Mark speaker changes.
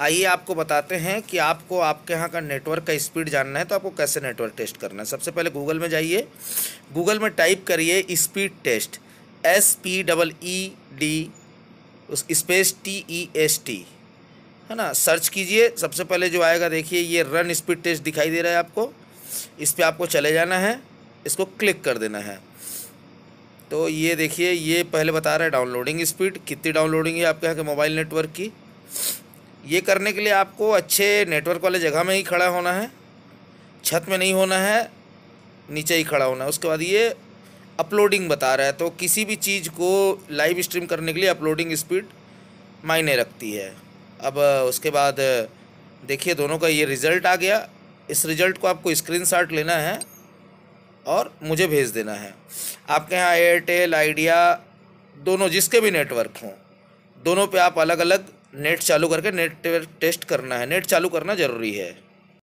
Speaker 1: आइए आपको बताते हैं कि आपको आपके यहाँ का नेटवर्क का स्पीड जानना है तो आपको कैसे नेटवर्क टेस्ट करना है सबसे पहले गूगल में जाइए गूगल में टाइप करिए speed test S P double E D उस space T E S T है ना सर्च कीजिए सबसे पहले जो आएगा देखिए ये रन स्पीड टेस्ट दिखाई दे रहा है आपको इस पर आपको चले जाना है इसको क्लिक कर देना है तो ये देखिए ये पहले बता रहा है डाउनलोडिंग स्पीड कितनी डाउनलोडिंग है आपके यहाँ के मोबाइल नेटवर्क की ये करने के लिए आपको अच्छे नेटवर्क वाले जगह में ही खड़ा होना है छत में नहीं होना है नीचे ही खड़ा होना है उसके बाद ये अपलोडिंग बता रहा है तो किसी भी चीज़ को लाइव स्ट्रीम करने के लिए अपलोडिंग स्पीड मायने रखती है अब उसके बाद देखिए दोनों का ये रिज़ल्ट आ गया इस रिज़ल्ट को आपको स्क्रीनशॉट लेना है और मुझे भेज देना है आपके यहाँ एयरटेल आइडिया दोनों जिसके भी नेटवर्क हों दोनों पे आप अलग अलग नेट चालू करके नेट टेस्ट करना है नेट चालू करना ज़रूरी है